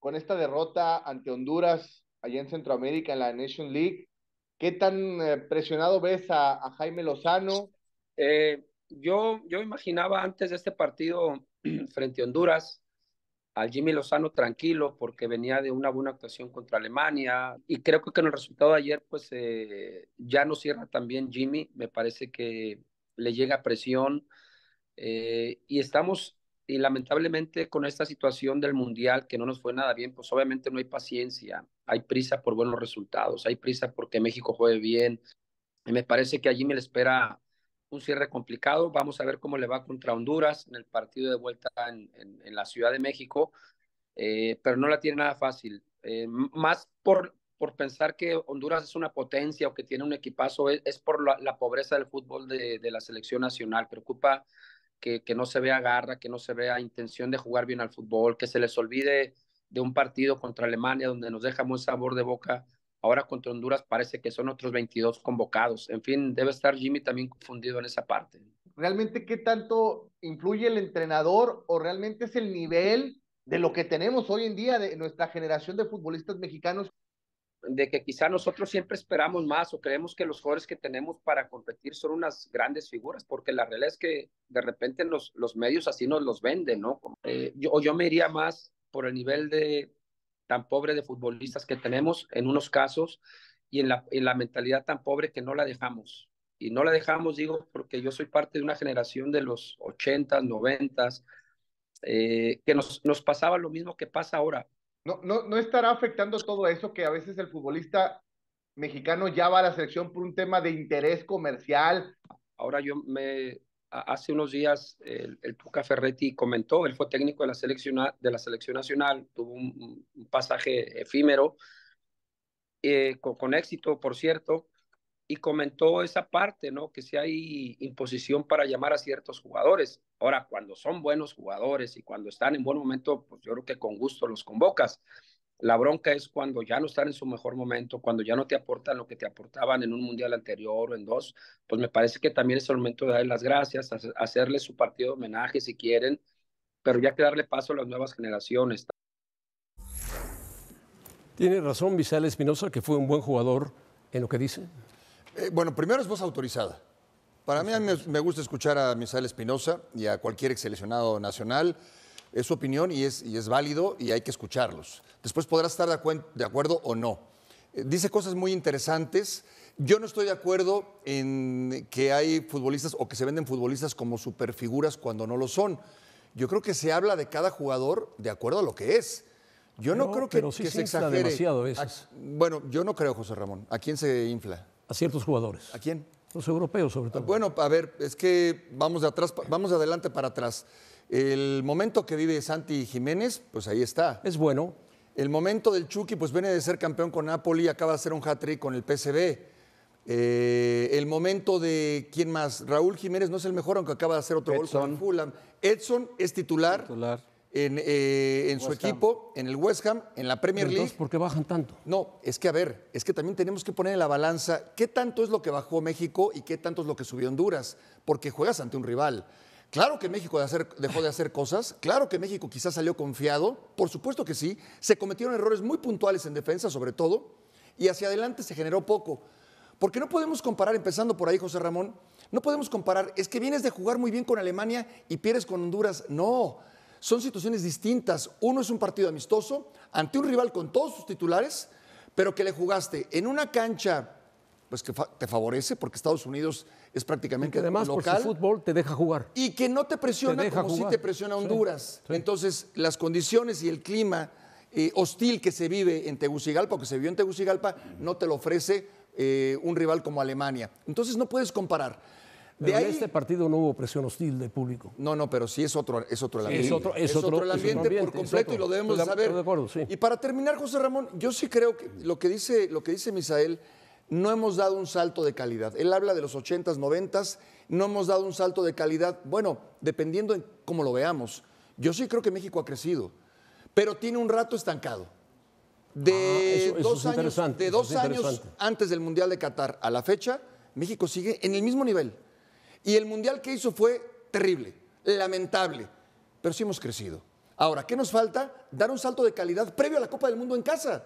con esta derrota ante Honduras allá en Centroamérica en la Nation League, ¿qué tan eh, presionado ves a, Jaime Lozano? Eh, yo, yo imaginaba antes de este partido frente a Honduras al Jimmy Lozano tranquilo porque venía de una buena actuación contra Alemania y creo que con el resultado de ayer pues eh, ya no cierra también Jimmy, me parece que le llega presión y estamos y lamentablemente con esta situación del mundial que no nos fue nada bien, pues obviamente no hay paciencia, hay prisa por buenos resultados, hay prisa porque México juegue bien. Y me parece que allí me le espera un cierre complicado. Vamos a ver cómo le va contra Honduras en el partido de vuelta en, la Ciudad de México, eh, pero no la tiene nada fácil. Eh, más por, por pensar que Honduras es una potencia o que tiene un equipazo, es, por la, pobreza del fútbol de, de la selección nacional. Preocupa que, no se vea garra, que no se vea intención de jugar bien al fútbol, que se les olvide de un partido contra Alemania donde nos deja muy sabor de boca. Ahora contra Honduras parece que son otros 22 convocados. En fin, debe estar Jimmy también confundido en esa parte. ¿Realmente qué tanto influye el entrenador o realmente es el nivel de lo que tenemos hoy en día de nuestra generación de futbolistas mexicanos de que quizá nosotros siempre esperamos más o creemos que los jugadores que tenemos para competir son unas grandes figuras, porque la realidad es que de repente los, los medios así nos los venden, ¿no? Eh, o yo, yo me iría más por el nivel de tan pobre de futbolistas que tenemos en unos casos y en la, en la mentalidad tan pobre que no la dejamos. Y no la dejamos, digo, porque yo soy parte de una generación de los 80 90 eh, que nos, nos pasaba lo mismo que pasa ahora no, no, no estará afectando todo eso que a veces el futbolista mexicano ya va a la selección por un tema de interés comercial. Ahora yo me hace unos días el, Tuca Ferretti comentó, él fue técnico de la selección de la selección nacional, tuvo un, pasaje efímero eh, con, éxito, por cierto, y comentó esa parte, ¿no? Que si hay imposición para llamar a ciertos jugadores. Ahora, cuando son buenos jugadores y cuando están en buen momento, pues yo creo que con gusto los convocas. La bronca es cuando ya no están en su mejor momento, cuando ya no te aportan lo que te aportaban en un mundial anterior o en dos, pues me parece que también es el momento de darle las gracias, hacerles su partido de homenaje si quieren, pero ya que darle paso a las nuevas generaciones. Tiene razón Vizal Espinosa, que fue un buen jugador en lo que dice. Eh, bueno, primero es voz autorizada. Para mí me, gusta escuchar a Misael Espinosa y a cualquier ex seleccionado nacional. Es su opinión y es, y es válido y hay que escucharlos. Después podrás estar de, acuerdo o no. Eh, dice cosas muy interesantes. Yo no estoy de acuerdo en que hay futbolistas o que se venden futbolistas como superfiguras cuando no lo son. Yo creo que se habla de cada jugador de acuerdo a lo que es. Yo no, creo que, se, demasiado bueno, yo no creo, José Ramón. ¿A quién se infla? a ciertos jugadores. ¿A quién? Los europeos, sobre todo. Bueno, a ver, es que vamos de atrás, vamos de adelante para atrás. El momento que vive Santi Jiménez, pues ahí está. Es bueno. El momento del Chucky, pues viene de ser campeón con Napoli, acaba de hacer un hat-trick con el PSV. Eh, el momento de quién más, Raúl Jiménez no es el mejor, aunque acaba de hacer otro gol con Fulham. Edson es titular. titular. Eh, en, su equipo, en el West Ham, en la Premier League. ¿por qué bajan tanto? No, es que a ver, es que también tenemos que poner en la balanza qué tanto es lo que bajó México y qué tanto es lo que subió Honduras, porque juegas ante un rival. Claro que México dejó de hacer cosas, claro que México quizás salió confiado, por supuesto que sí, se cometieron errores muy puntuales en defensa sobre todo, y hacia adelante se generó poco. Porque no podemos comparar, empezando por ahí José Ramón, no podemos comparar, es que vienes de jugar muy bien con Alemania y pierdes con Honduras, no, son situaciones distintas. Uno es un partido amistoso ante un rival con todos sus titulares, pero que le jugaste en una cancha pues que te favorece porque Estados Unidos es prácticamente local. además, local. Por fútbol te deja jugar. Y que no te presiona como si te presiona Honduras. Entonces, las condiciones y el clima eh, hostil que se vive en Tegucigalpa o que se vivió en Tegucigalpa no te lo ofrece eh, un rival como Alemania. Entonces, no puedes comparar de ahí... este partido no hubo presión hostil del público. No, no, pero sí es otro, es otro el ambiente. Es otro, el ambiente, por completo y lo debemos saber. Y para terminar, José Ramón, yo sí creo que lo que dice, lo que dice Misael, no hemos dado un salto de calidad. Él habla de los 80s, 90s, no hemos dado un salto de calidad. Bueno, dependiendo de cómo lo veamos. Yo sí creo que México ha crecido, pero tiene un rato estancado. De ah, años, de dos años antes del Mundial de Qatar a la fecha, México sigue en el mismo nivel. Y el mundial que hizo fue terrible, lamentable, pero sí hemos crecido. Ahora, ¿qué nos falta? Dar un salto de calidad previo a la Copa del Mundo en casa.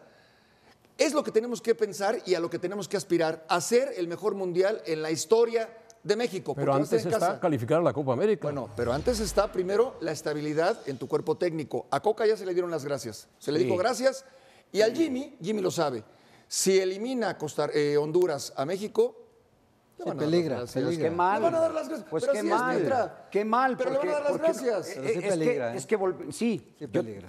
Es lo que tenemos que pensar y a lo que tenemos que aspirar, hacer el mejor mundial en la historia de México. Pero antes está calificar la Copa América. Bueno, pero antes está primero la estabilidad en tu cuerpo técnico. A Coca ya se le dieron las gracias. Se le dijo gracias. Y al Jimmy, Jimmy lo sabe. Si elimina Costa, eh, Honduras a México, se peligra, peligra. Qué mal. van a dar las gracias. Pues qué, mal, qué mal. Pero porque, le van a dar las gracias. Eh, sí es, que, ¿eh? es que sí,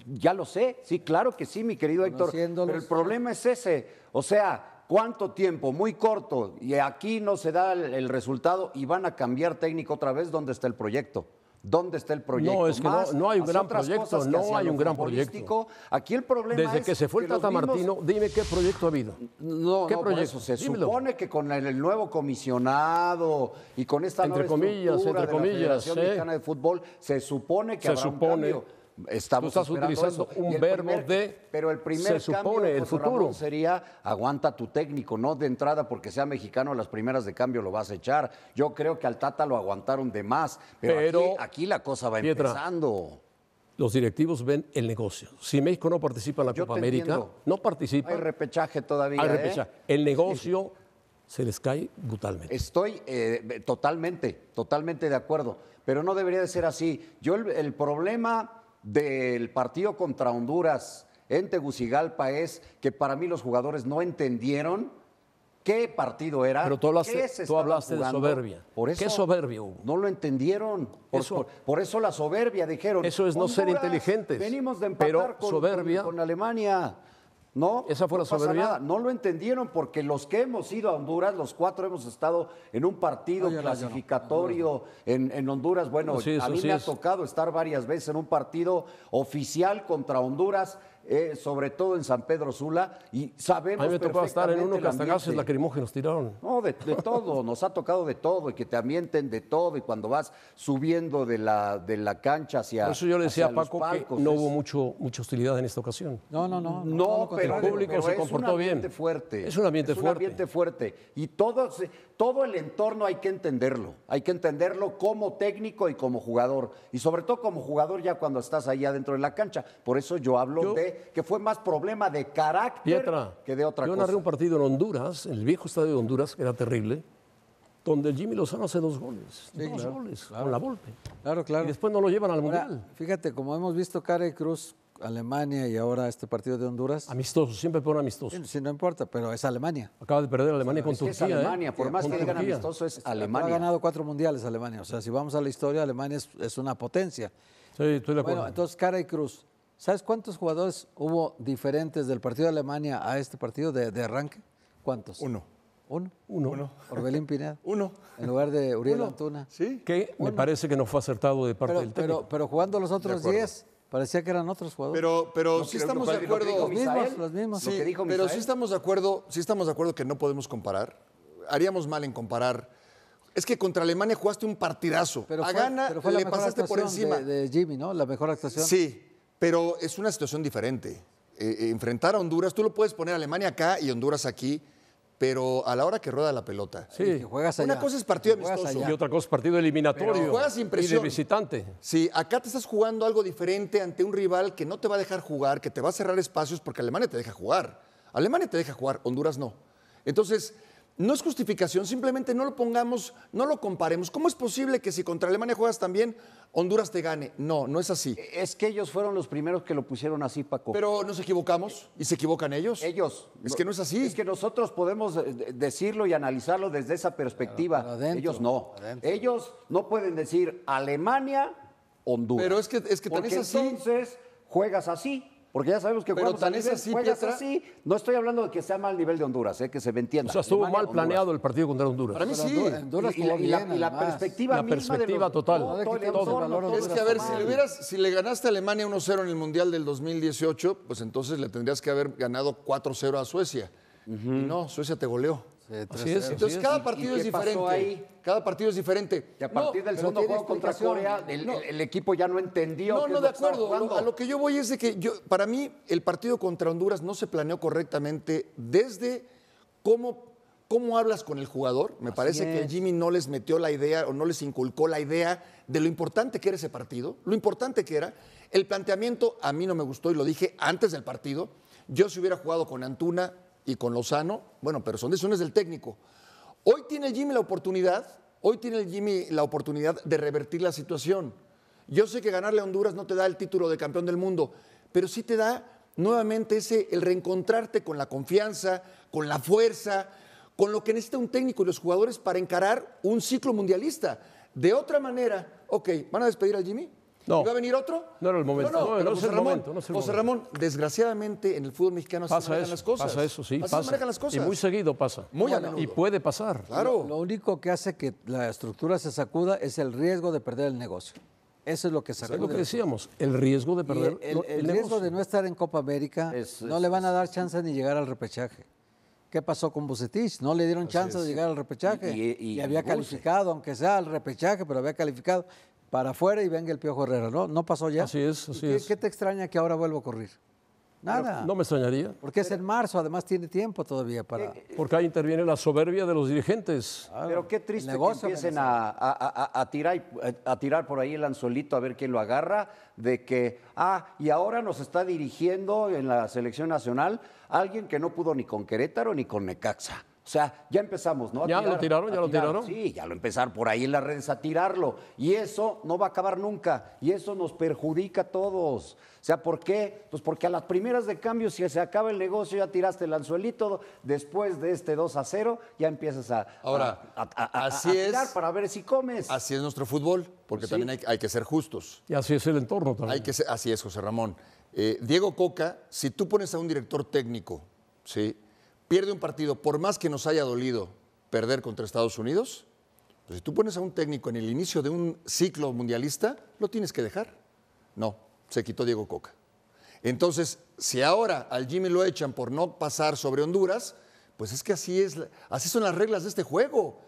ya lo sé. Sí, claro que sí, mi querido Héctor. Pero el problema es ese. O sea, ¿cuánto tiempo? Muy corto. Y aquí no se da el, resultado y van a cambiar técnico otra vez. donde está el proyecto? dónde está el proyecto. No, es que no, hay un gran proyecto, no hay un gran proyecto. Aquí el problema Desde que se fue el Tata Martino, dime qué proyecto ha habido. No, ¿Qué proyecto? se supone que con el, nuevo comisionado y con esta entre nueva comillas, entre de la Federación de Fútbol, se supone que habrá supone. un Estamos utilizando un verbo de. Pero el primer se el futuro. sería aguanta tu técnico, no de entrada porque sea mexicano, las primeras de cambio lo vas a echar. Yo creo que al Tata lo aguantaron de más, pero, aquí, la cosa va empezando. Los directivos ven el negocio. Si México no participa en la Copa América, no participa. Hay repechaje todavía. Hay ¿eh? repechaje. El negocio. se les cae brutalmente. Estoy eh, totalmente, totalmente de acuerdo, pero no debería de ser así. Yo el problema del partido contra Honduras en Tegucigalpa es que para mí los jugadores no entendieron qué partido era. Pero tú hablaste, tú hablaste de soberbia. ¿Qué soberbia hubo? No lo entendieron. Por eso, la soberbia dijeron. Eso es no ser inteligentes. Venimos de empatar con Alemania. No, esa nada. No lo entendieron porque los que hemos ido a Honduras, los cuatro hemos estado en un partido clasificatorio en, Honduras. Bueno, a mí me ha tocado estar varias veces en un partido oficial contra Honduras eh, sobre todo en San Pedro Sula, y sabemos que tocó estar en uno que hasta gases lacrimógenos tiraron. No, de, todo, nos ha tocado de todo, y que te ambienten de todo, y cuando vas subiendo de la, de la cancha hacia. Por eso yo le decía a Paco que no hubo mucho, mucha hostilidad en esta ocasión. No, no, no. No, pero el público se comportó bien. Es un ambiente fuerte. Es un ambiente fuerte. fuerte. Y todo, todo el entorno hay que entenderlo. Hay que entenderlo como técnico y como jugador. Y sobre todo como jugador ya cuando estás ahí adentro de la cancha. Por eso yo hablo de que fue más problema de carácter que de otra cosa. Yo narré un partido en Honduras, el viejo estadio de Honduras, que era terrible, donde Jimmy Lozano hace dos goles. dos goles con la golpe. Claro, claro. Y después no lo llevan al Mundial. Fíjate, como hemos visto y Cruz, Alemania y ahora este partido de Honduras. Amistoso, siempre pone amistoso. Sí, no importa, pero es Alemania. Acaba de perder Alemania con Turquía. ¿eh? Alemania, por más que digan amistoso, es Alemania. Ha ganado cuatro mundiales Alemania. O sea, si vamos a la historia, Alemania es, es una potencia. Sí, estoy de acuerdo. Bueno, entonces Cara y Cruz. ¿Sabes cuántos jugadores hubo diferentes del partido de Alemania a este partido de, arranque? ¿Cuántos? Uno. Uno. Uno. Orbelín Pineda. Uno. En lugar de Uriel Antuna. Sí. Que me parece que no fue acertado de parte del técnico. Pero, jugando los otros 10, parecía que eran otros jugadores. Pero, pero sí estamos de acuerdo. Los mismos, Sí, pero sí estamos de acuerdo, sí estamos de acuerdo que no podemos comparar. Haríamos mal en comparar. Es que contra Alemania jugaste un partidazo. Pero a Gana fue la le pasaste por encima. de Jimmy, ¿no? La mejor actuación. Sí, pero es una situación diferente. Eh, eh, enfrentar a Honduras, tú lo puedes poner Alemania acá y Honduras aquí, pero a la hora que rueda la pelota. Sí, juegas allá, Una cosa es partido amistoso. Y otra cosa es partido eliminatorio. juegas impresión. Y de visitante. Sí, acá te estás jugando algo diferente ante un rival que no te va a dejar jugar, que te va a cerrar espacios porque Alemania te deja jugar. Alemania te deja jugar, Honduras no. Entonces, no es justificación, simplemente no lo pongamos, no lo comparemos. ¿Cómo es posible que si contra Alemania juegas también, Honduras te gane? No, no es así. Es que ellos fueron los primeros que lo pusieron así, Paco. Pero nos equivocamos y se equivocan ellos. Ellos. Es que no es así. Es que nosotros podemos eh, decirlo y analizarlo desde esa perspectiva. ellos no. Ellos no pueden decir Alemania, Honduras. Pero es que, es que así. Entonces juegas así porque ya sabemos que Pero tan así, No estoy hablando de que sea mal nivel de Honduras, eh, que se entienda. O sea, estuvo mal planeado el partido contra Honduras. Para mí sí. y, la, la, la perspectiva perspectiva total. es que a ver, si le, ganaste a Alemania 1-0 en el Mundial del 2018, pues entonces le tendrías que haber ganado 4-0 a Suecia. Y no, Suecia te goleó. Entonces, cada partido es diferente. Cada partido es diferente. Y a partir del segundo juego contra Corea, el, equipo ya no entendió. No, no, de acuerdo. a lo que yo voy es de que para mí, el partido contra Honduras no se planeó correctamente desde cómo ¿Cómo hablas con el jugador? Me parece que Jimmy no les metió la idea o no les inculcó la idea de lo importante que era ese partido, lo importante que era. El planteamiento a mí no me gustó y lo dije antes del partido. Yo si hubiera jugado con Antuna, y con Lozano, bueno, pero son decisiones del técnico. Hoy tiene Jimmy la oportunidad, hoy tiene el Jimmy la oportunidad de revertir la situación. Yo sé que ganarle a Honduras no te da el título de campeón del mundo, pero sí te da nuevamente ese el reencontrarte con la confianza, con la fuerza, con lo que necesita un técnico y los jugadores para encarar un ciclo mundialista. De otra manera, ok, ¿van a despedir al Jimmy? No. a venir otro? No era el momento. No, no, José, Ramón, José Ramón, desgraciadamente en el fútbol mexicano las cosas. Pasa eso, sí. pasa. las cosas. Y muy seguido pasa. Muy Y puede pasar. Claro. Lo, único que hace que la estructura se sacuda es el riesgo de perder el negocio. Eso es lo que sacó. Es lo que decíamos, el riesgo de perder El, negocio. el, riesgo de no estar en Copa América, no le van a dar chance ni llegar al repechaje. ¿Qué pasó con Bucetich? No le dieron chance de llegar al repechaje. Y, había calificado, aunque sea al repechaje, pero había calificado para afuera y venga el Piojo Herrera, ¿no? ¿No pasó ya? Así es, así es. ¿Qué te extraña que ahora vuelva a correr? Nada. no me extrañaría. Porque es en marzo, además tiene tiempo todavía para. Eh, eh, Porque ahí interviene la soberbia de los dirigentes. Pero qué triste que empiecen a, tirar, eh, a tirar por ahí el anzuelito a ver quién lo agarra, de que, ah, y ahora nos está dirigiendo en la selección nacional alguien que no pudo ni con Querétaro ni con Necaxa. O sea, ya empezamos, ¿no? ya lo tiraron, ya lo tiraron. Sí, ya lo empezaron por ahí en las redes a tirarlo. Y eso no va a acabar nunca. Y eso nos perjudica a todos. O sea, ¿por qué? Pues porque a las primeras de cambio, si se acaba el negocio, ya tiraste el anzuelito. Después de este 2 a 0, ya empiezas a, Ahora, a, tirar para ver si comes. Así es nuestro fútbol, porque también hay, que ser justos. Y así es el entorno también. Hay que así es, José Ramón. Eh, Diego Coca, si tú pones a un director técnico, ¿sí? pierde un partido, por más que nos haya dolido perder contra Estados Unidos, pues si tú pones a un técnico en el inicio de un ciclo mundialista, lo tienes que dejar. No, se quitó Diego Coca. Entonces, si ahora al Jimmy lo echan por no pasar sobre Honduras, pues es que así, es, así son las reglas de este juego.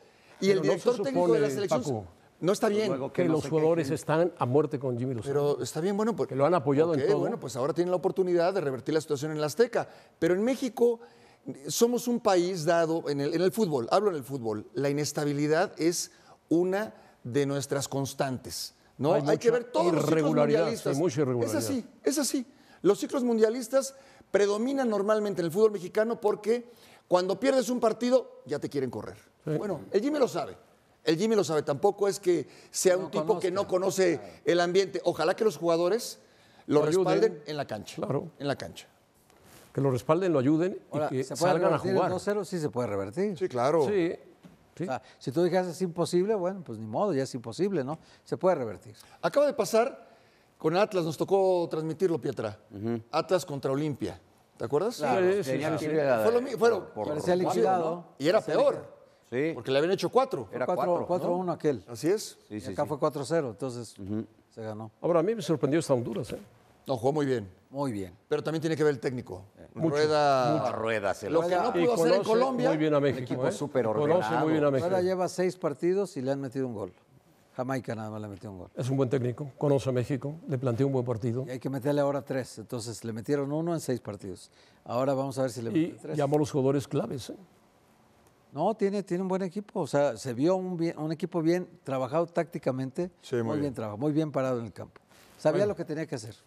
Y el director técnico de la selección... No está bien. que, los jugadores están a muerte con Jimmy Lozano. Pero está bien, bueno, porque pues lo han apoyado en todo. Bueno, pues ahora tienen la oportunidad de revertir la situación en la Azteca. Pero en México somos un país dado, en el, fútbol, hablo en el fútbol, la inestabilidad es una de nuestras constantes. Hay, que ver todos los ciclos mundialistas. es así, es así. Los ciclos mundialistas predominan normalmente en el fútbol mexicano porque cuando pierdes un partido ya te quieren correr. Bueno, el Jimmy lo sabe. El Jimmy lo sabe. Tampoco es que sea un tipo que no conoce el ambiente. Ojalá que los jugadores lo respalden en la cancha. En la cancha que lo respalden, lo ayuden y que ¿se salgan a jugar. El 2-0 sí se puede revertir. Sí, claro. si tú dijeras es imposible, bueno, pues ni modo, ya es imposible, ¿no? Se puede revertir. Acaba de pasar con Atlas, nos tocó transmitirlo, Pietra. Atlas contra Olimpia. ¿Te acuerdas? sí, sí, sí, Fue lo mismo, Y era peor. Sí. Porque le habían hecho cuatro. Era 4-1 aquel. Así es. y acá fue 4-0, entonces se ganó. Ahora, a mí me sorprendió esta Honduras, ¿eh? No, jugó muy bien. Muy bien. Pero también tiene que ver el técnico. rueda. rueda se lo, que no pudo hacer en Colombia. Muy bien a México. Equipo ¿eh? súper ordenado. Conoce muy bien lleva seis partidos y le han metido un gol. Jamaica nada más le metió un gol. Es un buen técnico, conoce a México, le planteó un buen partido. Y hay que meterle ahora tres, entonces le metieron uno en seis partidos. Ahora vamos a ver si le tres. Llamó a los jugadores claves. ¿eh? No, tiene, tiene un buen equipo. O sea, se vio un, un equipo bien trabajado tácticamente. Sí, muy, bien. trabajado, muy bien parado en el campo. Sabía lo que tenía que hacer.